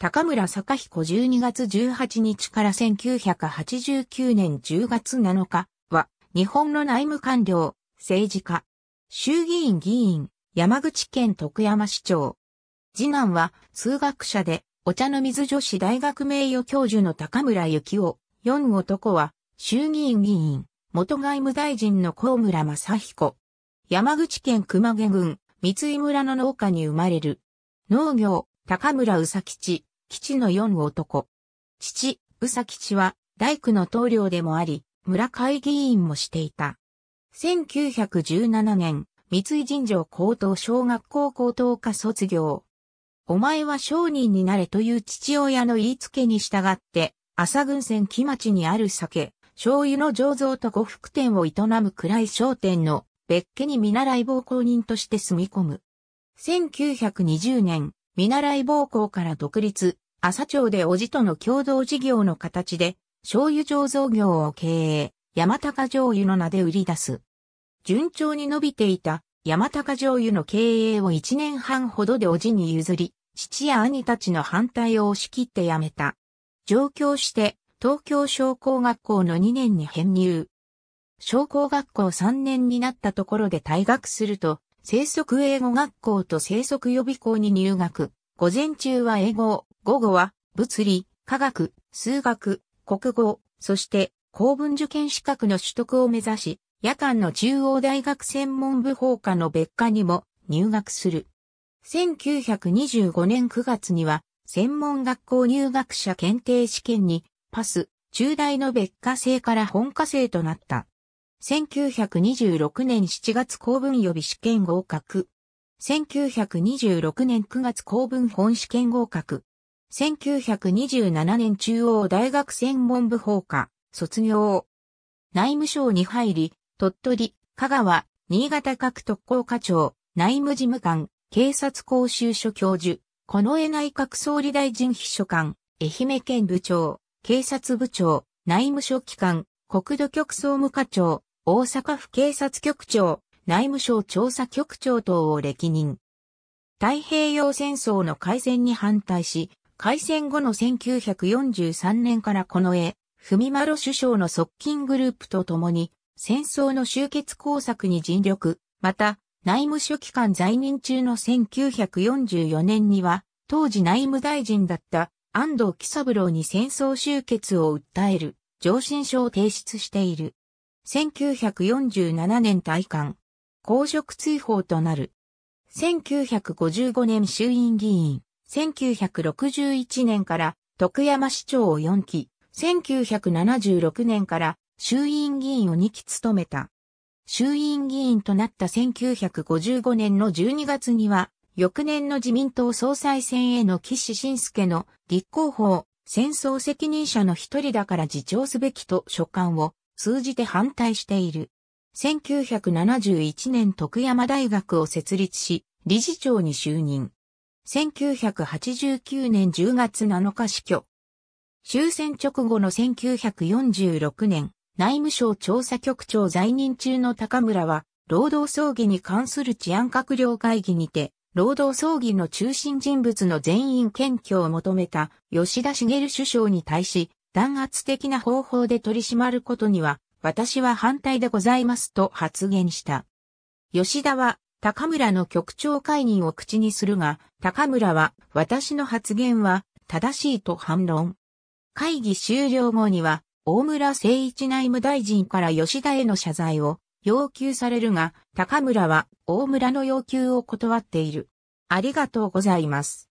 高村坂彦12月18日から1989年10月7日は、日本の内務官僚、政治家、衆議院議員、山口県徳山市長。次男は、数学者で、お茶の水女子大学名誉教授の高村幸夫、四男は、衆議院議員、元外務大臣の高村正彦。山口県熊毛郡、三井村の農家に生まれる。農業、高村宇佐吉、吉の四男。父、宇佐吉は、大工の棟梁でもあり、村会議員もしていた。1917年、三井神城高等小学校高等科卒業。お前は商人になれという父親の言いつけに従って、朝郡仙木町にある酒、醤油の醸造と呉服店を営む暗い商店の別家に見習い暴行人として住み込む。1920年、見習い暴行から独立、朝町でおじとの共同事業の形で、醤油醸造業を経営、山高醤油の名で売り出す。順調に伸びていた山高醤油の経営を1年半ほどでおじに譲り、父や兄たちの反対を押し切って辞めた。上京して、東京商工学校の2年に編入。商工学校3年になったところで退学すると、生息英語学校と生息予備校に入学。午前中は英語、午後は物理、科学、数学、国語、そして公文受験資格の取得を目指し、夜間の中央大学専門部法科の別科にも入学する。1925年9月には、専門学校入学者検定試験に、パス、中大の別科生から本科生となった。1926年7月公文予備試験合格。1926年9月公文本試験合格。1927年中央大学専門部法科、卒業。内務省に入り、鳥取、香川、新潟各特攻課長、内務事務官、警察講習所教授、近衛内閣総理大臣秘書官、愛媛県部長、警察部長、内務書機関、国土局総務課長、大阪府警察局長、内務省調査局長等を歴任。太平洋戦争の開戦に反対し、開戦後の1943年からこの絵、文丸首相の側近グループと共に、戦争の終結工作に尽力、また、内務書記官在任中の1944年には、当時内務大臣だった安藤喜三郎に戦争終結を訴える、上申書を提出している。1947年退官、公職追放となる。1955年衆院議員、1961年から徳山市長を4期、1976年から衆院議員を2期務めた。衆院議員となった1955年の12月には、翌年の自民党総裁選への岸信介の立候補を戦争責任者の一人だから自重すべきと所管を通じて反対している。1971年徳山大学を設立し、理事長に就任。1989年10月7日死去。終戦直後の1946年、内務省調査局長在任中の高村は、労働葬儀に関する治安閣僚会議にて、労働葬儀の中心人物の全員検挙を求めた吉田茂首相に対し、弾圧的な方法で取り締まることには、私は反対でございますと発言した。吉田は、高村の局長解任を口にするが、高村は、私の発言は、正しいと反論。会議終了後には、大村誠一内務大臣から吉田への謝罪を要求されるが、高村は大村の要求を断っている。ありがとうございます。